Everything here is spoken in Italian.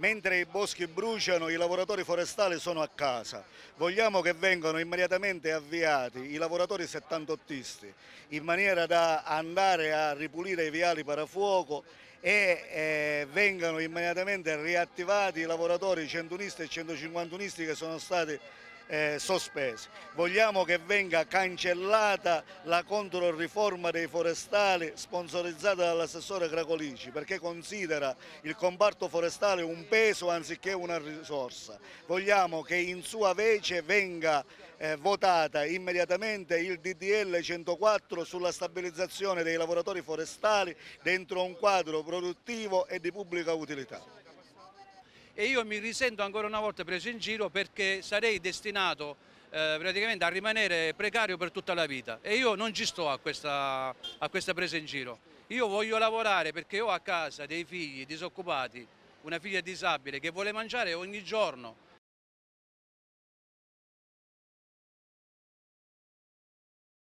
mentre i boschi bruciano i lavoratori forestali sono a casa. Vogliamo che vengano immediatamente avviati i lavoratori settantottisti in maniera da andare a ripulire i viali parafuoco e eh, vengano immediatamente riattivati i lavoratori centunisti e centocinquantunisti che sono stati eh, sospesi. Vogliamo che venga cancellata la controriforma dei forestali sponsorizzata dall'assessore Cracolici perché considera il comparto forestale un peso anziché una risorsa. Vogliamo che in sua vece venga eh, votata immediatamente il DDL 104 sulla stabilizzazione dei lavoratori forestali dentro un quadro produttivo e di pubblica utilità e io mi risento ancora una volta preso in giro perché sarei destinato eh, praticamente a rimanere precario per tutta la vita e io non ci sto a questa, a questa presa in giro. Io voglio lavorare perché ho a casa dei figli disoccupati, una figlia disabile che vuole mangiare ogni giorno,